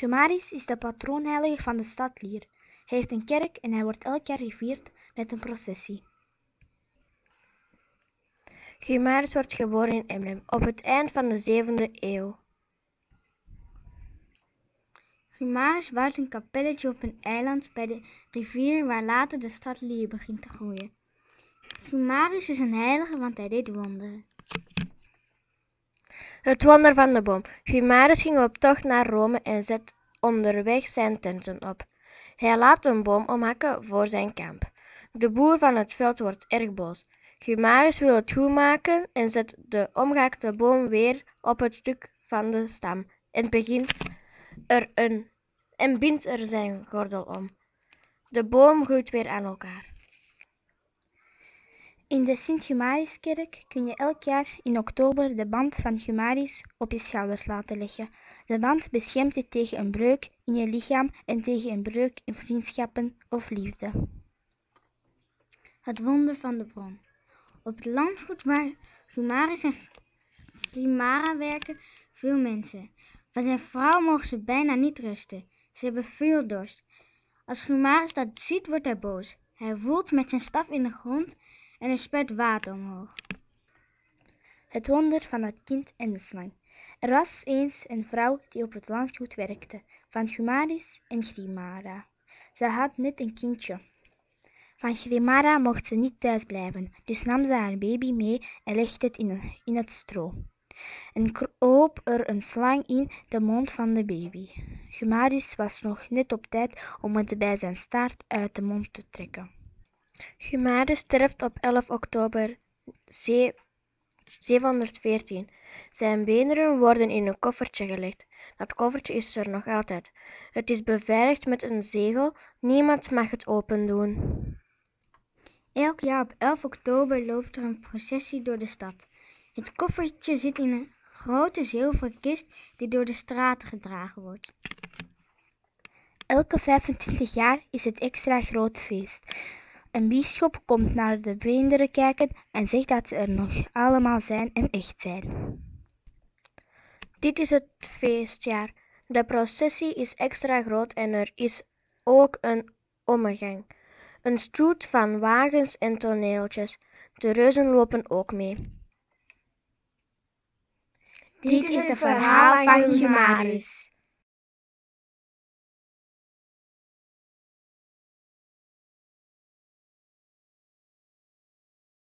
Gumaris is de patroonheilige van de stad Lier. Hij heeft een kerk en hij wordt elk jaar gevierd met een processie. Gumaris wordt geboren in Emlem op het eind van de 7e eeuw. Gumaris bouwt een kapelletje op een eiland bij de rivier waar later de stad Lier begint te groeien. Gumaris is een heilige, want hij deed wonderen. Het wonder van de boom. Guimarães ging op tocht naar Rome en zet onderweg zijn tenten op. Hij laat een boom omhakken voor zijn kamp. De boer van het veld wordt erg boos. Guimarães wil het goed maken en zet de omgehakte boom weer op het stuk van de stam en begint er een en bindt er zijn gordel om. De boom groeit weer aan elkaar. In de sint gumariskerk kun je elk jaar in oktober de band van Gumaris op je schouders laten leggen. De band beschermt je tegen een breuk in je lichaam en tegen een breuk in vriendschappen of liefde. Het wonder van de bron. Op het landgoed waar Gumaris en Grimara werken veel mensen. Van zijn vrouw mogen ze bijna niet rusten. Ze hebben veel dorst. Als Gumaris dat ziet, wordt hij boos. Hij woelt met zijn staf in de grond en er spuit water omhoog. Het wonder van het kind en de slang. Er was eens een vrouw die op het landgoed werkte, van Gumaris en Grimara. Ze had net een kindje. Van Grimara mocht ze niet thuis blijven, dus nam ze haar baby mee en legde het in, in het stro. En kroop er een slang in de mond van de baby. Gumaris was nog net op tijd om het bij zijn staart uit de mond te trekken. Gumare sterft op 11 oktober 714. Zijn benen worden in een koffertje gelegd. Dat koffertje is er nog altijd. Het is beveiligd met een zegel. Niemand mag het opendoen. Elk jaar op 11 oktober loopt er een processie door de stad. Het koffertje zit in een grote zilveren kist die door de straat gedragen wordt. Elke 25 jaar is het extra groot feest. Een bisschop komt naar de beenderen kijken en zegt dat ze er nog allemaal zijn en echt zijn. Dit is het feestjaar. De processie is extra groot en er is ook een omgang. Een stoet van wagens en toneeltjes. De reuzen lopen ook mee. Dit is het verhaal van Gemaris.